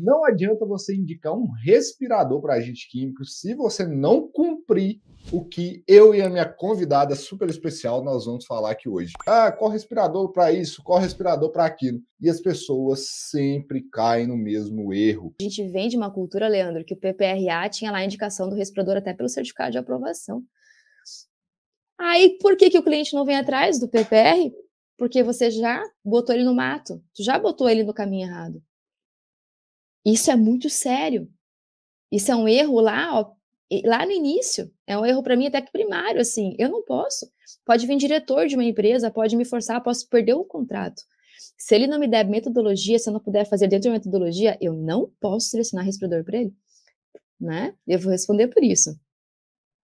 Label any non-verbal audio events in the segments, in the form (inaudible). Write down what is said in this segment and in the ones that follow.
Não adianta você indicar um respirador para agente químico se você não cumprir o que eu e a minha convidada super especial nós vamos falar aqui hoje. Ah, qual respirador para isso? Qual respirador para aquilo? E as pessoas sempre caem no mesmo erro. A gente vem de uma cultura, Leandro, que o PPRA tinha lá a indicação do respirador até pelo certificado de aprovação. Aí, por que, que o cliente não vem atrás do PPR? Porque você já botou ele no mato, tu já botou ele no caminho errado. Isso é muito sério. Isso é um erro lá, ó, lá no início. É um erro para mim até que primário, assim. Eu não posso. Pode vir diretor de uma empresa, pode me forçar, posso perder o contrato. Se ele não me der metodologia, se eu não puder fazer dentro da metodologia, eu não posso selecionar respirador para ele. Né? Eu vou responder por isso.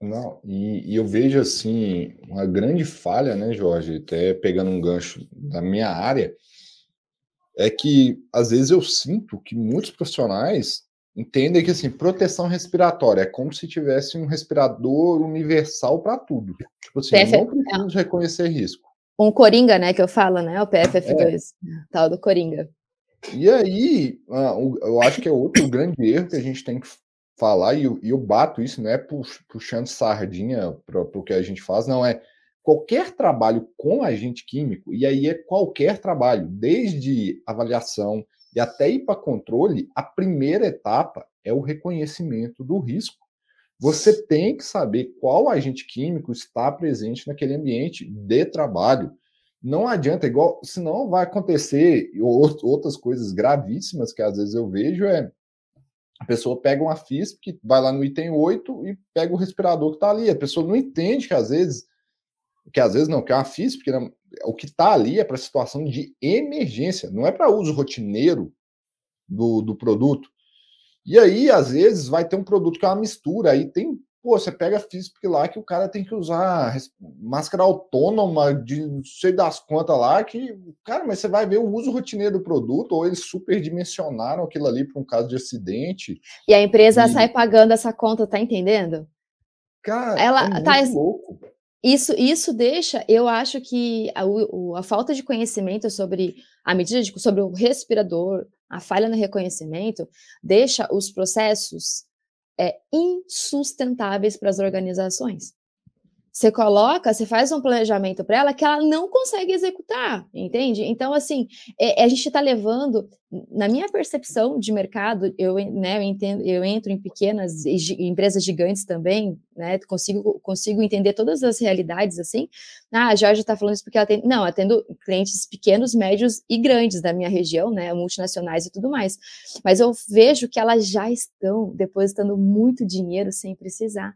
Não, e, e, eu vejo assim uma grande falha, né, Jorge? Até pegando um gancho da minha área, é que às vezes eu sinto que muitos profissionais entendem que assim, proteção respiratória é como se tivesse um respirador universal para tudo. Tipo assim, PF... não é. preciso reconhecer risco. Um coringa, né, que eu falo, né, o PFF2, é. tal do coringa. E aí, ah, eu acho que é outro grande erro que a gente tem que falar, e eu, bato isso, não é puxando sardinha para o que a gente faz, não, é qualquer trabalho com agente químico, e aí é qualquer trabalho, desde avaliação e até ir para controle, a primeira etapa é o reconhecimento do risco. Você tem que saber qual agente químico está presente naquele ambiente de trabalho. Não adianta, igual, senão vai acontecer outras coisas gravíssimas que às vezes eu vejo é a pessoa pega uma FISP, que vai lá no item 8 e pega o respirador que está ali. A pessoa não entende que às vezes que às vezes não que é uma física, porque não, né, o que está ali é para situação de emergência, não é para uso rotineiro do, do produto. E aí, às vezes, vai ter um produto que é uma mistura, aí tem, pô, você pega física lá que o cara tem que usar máscara autônoma de sei das contas lá, que, cara, mas você vai ver o uso rotineiro do produto, ou eles superdimensionaram aquilo ali para um caso de acidente. E a empresa e... sai pagando essa conta, tá entendendo? Cara, ela é tá, louco, isso, isso deixa, eu acho que a, a falta de conhecimento sobre a medida de, sobre o respirador, a falha no reconhecimento, deixa os processos é, insustentáveis para as organizações. Você coloca, você faz um planejamento para ela que ela não consegue executar, entende? Então, assim, é, é a gente está levando, na minha percepção de mercado, eu, né, eu, entendo, eu entro em pequenas em empresas gigantes também, né? Consigo, consigo entender todas as realidades, assim. Ah, a Jorge está falando isso porque ela tem. Não, atendo clientes pequenos, médios e grandes da minha região, né? Multinacionais e tudo mais. Mas eu vejo que elas já estão depositando muito dinheiro sem precisar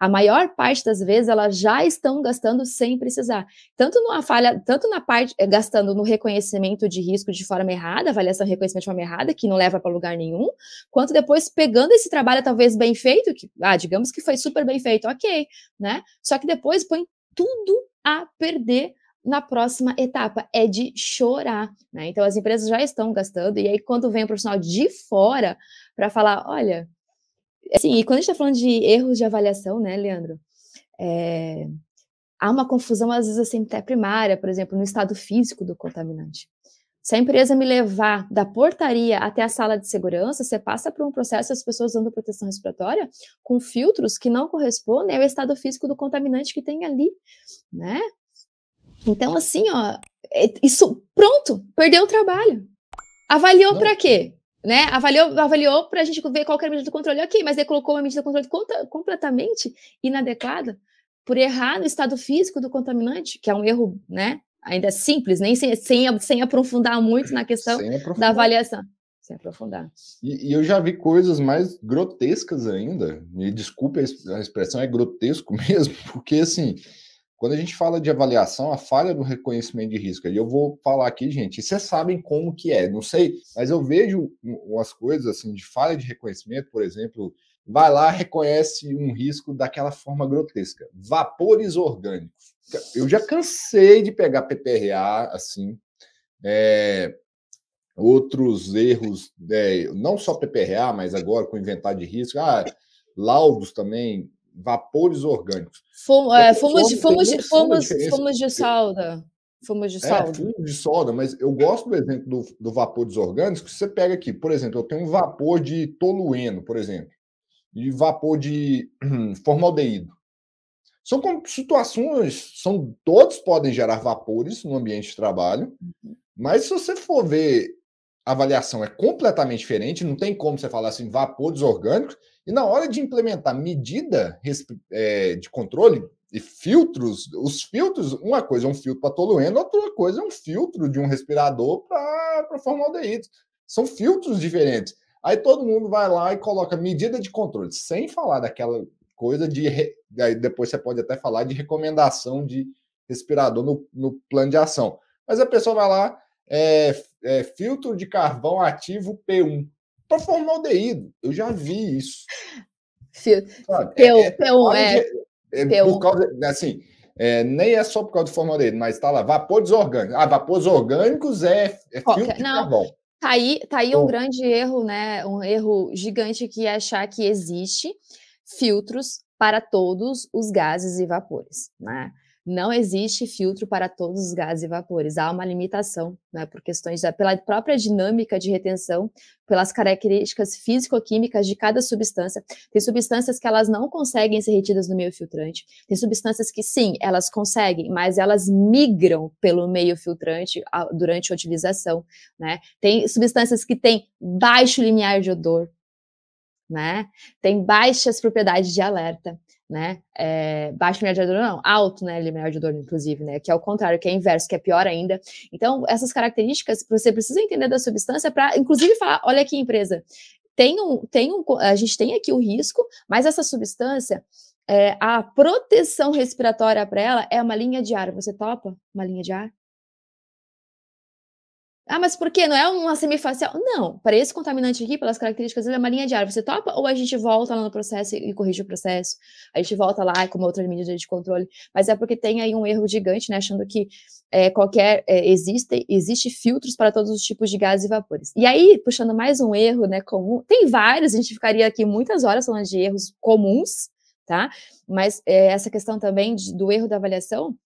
a maior parte das vezes elas já estão gastando sem precisar. Tanto numa falha, tanto na parte eh, gastando no reconhecimento de risco de forma errada, avaliação e reconhecimento de forma errada, que não leva para lugar nenhum, quanto depois pegando esse trabalho talvez bem feito, que ah, digamos que foi super bem feito, OK, né? Só que depois põe tudo a perder na próxima etapa é de chorar, né? Então as empresas já estão gastando e aí quando vem o profissional de fora para falar, olha, Assim, e quando a gente está falando de erros de avaliação, né, Leandro? É, há uma confusão, às vezes, assim, até primária, por exemplo, no estado físico do contaminante. Se a empresa me levar da portaria até a sala de segurança, você passa por um processo as pessoas usando proteção respiratória com filtros que não correspondem ao estado físico do contaminante que tem ali, né? Então, assim, ó, é, isso, pronto, perdeu o trabalho. Avaliou para quê? né? Avaliou, avaliou para a gente ver qual era a medida do controle, aqui, mas ele colocou uma medida do controle completamente inadequada por errar no estado físico do contaminante, que é um erro, né? Ainda simples, nem sem, sem, sem aprofundar muito na questão da avaliação. Sem aprofundar. E, e, eu já vi coisas mais grotescas ainda. Me desculpe a expressão, é grotesco (laughs) mesmo, porque assim quando a gente fala de avaliação, a falha do reconhecimento de risco, e eu vou falar aqui, gente, vocês sabem como que é, não sei, mas eu vejo umas coisas assim de falha de reconhecimento, por exemplo, vai lá, reconhece um risco daquela forma grotesca. Vapores orgânicos. Eu já cansei de pegar PPRA, assim, é, outros erros, é, não só PPRA, mas agora com inventário de risco, ah, laudos também vapores orgânicos. Fumas então, é, de solda. Fumas de solda. É, fumo de solda, mas eu gosto do exemplo do, do vapor dos orgânicos. Você pega aqui, por exemplo, eu tenho um vapor de tolueno, por exemplo, e vapor de hum, (clears throat) formaldeído. São situações, são todos podem gerar vapores no ambiente de trabalho, uhum. mas se você for ver a avaliação é completamente diferente, não tem como você falar assim, vapores orgânicos, e na hora de implementar medida é, de controle e filtros, os filtros, uma coisa é um filtro para tolueno, outra coisa é um filtro de um respirador para formaldeído. São filtros diferentes. Aí todo mundo vai lá e coloca medida de controle, sem falar daquela coisa de. Aí depois você pode até falar de recomendação de respirador no, no plano de ação. Mas a pessoa vai lá, é, é, filtro de carvão ativo P1 para formaldeído. Eu já vi isso. Sabe? P1 é. P1, é, é P1. É é por causa, assim, é, nem é só por causa do formaldeído, mas está lá, vapores orgânicos. Ah, vapores orgânicos é, é filtro de carvão. Tá aí, tá aí um grande erro, né? Um erro gigante que é achar que existe filtros para todos os gases e vapores, né? não existe filtro para todos os gases e vapores. Há uma limitação, né, por questões da pela própria dinâmica de retenção, pelas características físico-químicas de cada substância. Tem substâncias que elas não conseguem ser retidas no meio filtrante. Tem substâncias que sim, elas conseguem, mas elas migram pelo meio filtrante durante a utilização, né? Tem substâncias que têm baixo limiar de odor, né? Tem baixas propriedades de alerta né? É, baixo dor, não, alto, né? É dor inclusive, né? Que é o contrário, que é inverso, que é pior ainda. Então, essas características você precisa entender da substância para, inclusive, falar: olha aqui, empresa, tem um, tem um, a gente tem aqui o risco, mas essa substância. É, a proteção respiratória para ela é uma linha de ar. Você topa uma linha de ar? Ah, mas por quê? Não é uma semifacial? Não, para esse contaminante aqui, pelas características dele, é uma linha de ar. Você topa ou a gente volta lá no processo e corrige o processo? A gente volta lá com outras medidas de controle. Mas é porque tem aí um erro gigante, né? Achando que é, qualquer. É, existe, existe filtros para todos os tipos de gases e vapores. E aí, puxando mais um erro, né? Comum. Tem vários, a gente ficaria aqui muitas horas falando de erros comuns, tá? Mas é, essa questão também de, do erro da avaliação.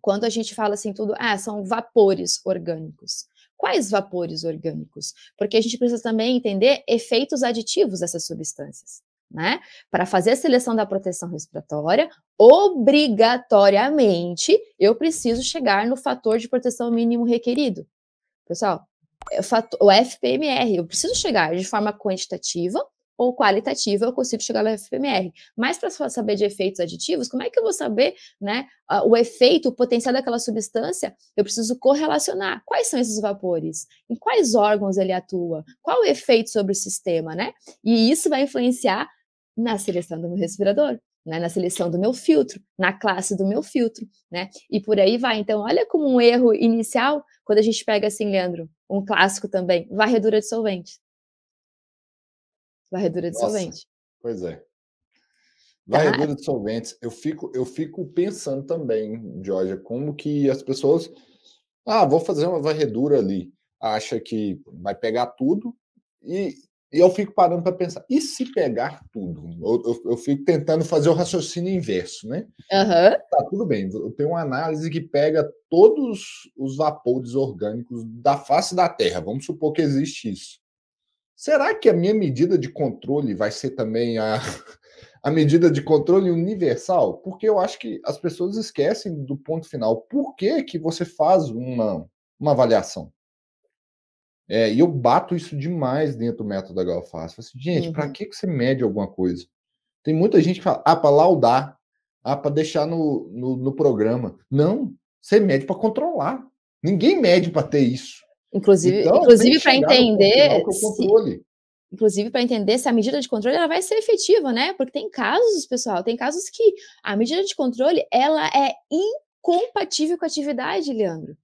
Quando a gente fala assim, tudo, ah, são vapores orgânicos quais vapores orgânicos, porque a gente precisa também entender efeitos aditivos dessas substâncias. Né? Para fazer a seleção da proteção respiratória, obrigatoriamente eu preciso chegar no fator de proteção mínimo requerido. Pessoal, é o FPMR, eu preciso chegar de forma quantitativa ou qualitativa, eu consigo chegar no FPMR. Mas para saber de efeitos aditivos, como é que eu vou saber né, o efeito, o potencial daquela substância? Eu preciso correlacionar. Quais são esses vapores? Em quais órgãos ele atua? Qual o efeito sobre o sistema? Né? E isso vai influenciar na seleção do meu respirador. Né, na seleção do meu filtro, na classe do meu filtro, né? E por aí vai. Então, olha como um erro inicial, quando a gente pega assim, Leandro, um clássico também, varredura de solvente. Varredura de Nossa, solvente. Pois é. Varredura de solventes. Eu fico, eu fico pensando também, Georgia, como que as pessoas. Ah, vou fazer uma varredura ali. Acha que vai pegar tudo e, e eu fico parando para pensar. E se pegar tudo? Eu, eu, eu, fico tentando fazer o raciocínio inverso, né? Uhum. Tá, tudo bem. Eu tenho uma análise que pega todos os vapores orgânicos da face da Terra. Vamos supor que existe isso. Será que a minha medida de controle vai ser também a, (laughs) a medida de controle universal? Porque eu acho que as pessoas esquecem do ponto final. Por que, que você faz uma, uma avaliação? É, e eu bato isso demais dentro do método da Galface. Assim, gente, uhum. para que, que você mede alguma coisa? Tem muita gente que fala, ah, para laudar, ah, para deixar no, no, no programa. Não, você mede para controlar. Ninguém mede para ter isso. Inclusive, então, inclusive para entender. É se, inclusive para entender se a medida de controle ela vai ser efetiva, né? Porque tem casos, pessoal, tem casos que a medida de controle ela é incompatível com a atividade, Leandro.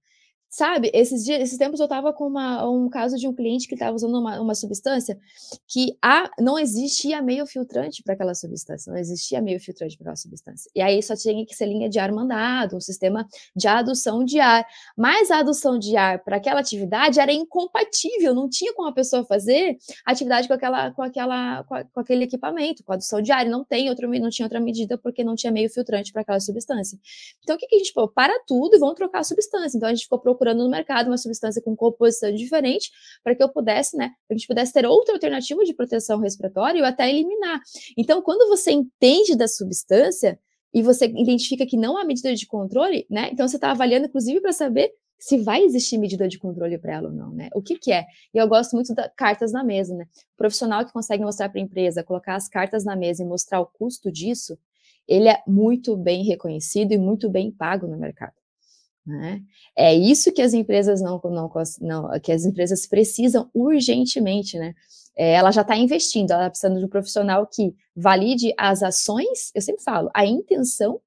Sabe, esses dias, esses tempos eu estava com uma, um caso de um cliente que estava usando uma, uma, substância que a, não existia meio filtrante para aquela substância, não existia meio filtrante para aquela substância. E aí só tinha que ser linha de ar mandado, um sistema de adução de ar. Mas a adução de ar para aquela atividade era incompatível, não tinha como a pessoa fazer atividade com aquela, com aquela, com, a, com aquele equipamento, com a adução de ar. E não tem outro, não tinha outra medida porque não tinha meio filtrante para aquela substância. Então o que, que a gente falou? Para tudo e vamos trocar a substância. Então a gente ficou procurando procurando no mercado uma substância com composição diferente para que eu pudesse, né, a gente pudesse ter outra alternativa de proteção respiratória ou até eliminar. Então, quando você entende da substância e você identifica que não há medida de controle, né, então você está avaliando, inclusive, para saber se vai existir medida de controle para ela ou não, né? O que que é? E eu gosto muito das cartas na mesa, né? O profissional que consegue mostrar para a empresa, colocar as cartas na mesa e mostrar o custo disso, ele é muito bem reconhecido e muito bem pago no mercado. Né? É isso que as empresas não, não, não, que as empresas precisam urgentemente, né? É, ela já está investindo, ela está precisando de um profissional que valide as ações, eu sempre falo, a intenção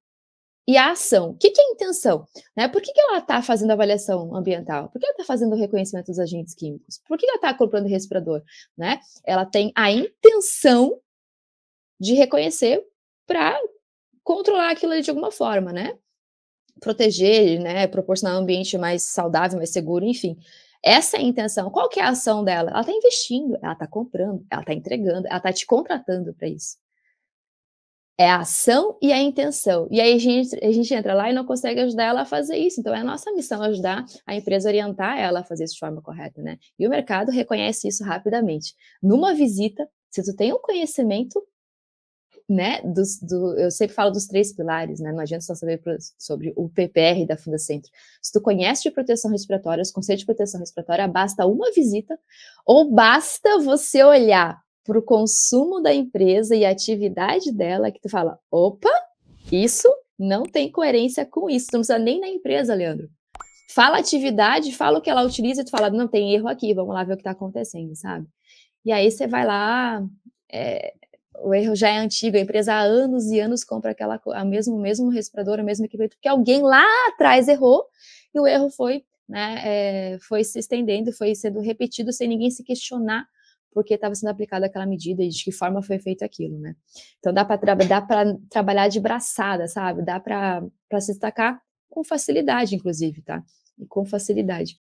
e a ação. O que, que é intenção? Né? Por que, que ela está fazendo avaliação ambiental? Por que ela está fazendo o reconhecimento dos agentes químicos? Por que ela está comprando respirador? Né? Ela tem a intenção de reconhecer para controlar aquilo ali de alguma forma, né? proteger, né, proporcionar um ambiente mais saudável, mais seguro, enfim. Essa é a intenção. Qual que é a ação dela? Ela está investindo, ela está comprando, ela está entregando, ela está te contratando para isso. É a ação e a intenção. E aí a gente, a gente entra lá e não consegue ajudar ela a fazer isso. Então é a nossa missão ajudar a empresa a orientar ela a fazer isso de forma correta, né? E o mercado reconhece isso rapidamente. Numa visita, se tu tem um conhecimento né, dos, do, eu sempre falo dos três pilares, né, não adianta só saber pro, sobre o PPR da Fundacentro Se tu conhece de proteção respiratória, os conceitos de proteção respiratória, basta uma visita ou basta você olhar para o consumo da empresa e a atividade dela que tu fala, opa, isso não tem coerência com isso, tu não precisa nem na empresa, Leandro. Fala atividade, fala o que ela utiliza, tu fala, não, tem erro aqui, vamos lá ver o que está acontecendo, sabe? E aí você vai lá, é, o erro já é antigo, a empresa há anos e anos compra aquela a mesmo o mesmo respirador, o mesmo equipamento que alguém lá atrás errou e o erro foi, né, é, foi se estendendo, foi sendo repetido sem ninguém se questionar porque estava sendo aplicada aquela medida e de que forma foi feito aquilo, né? Então dá para tra trabalhar de braçada, sabe? Dá para se destacar com facilidade, inclusive, tá? E com facilidade.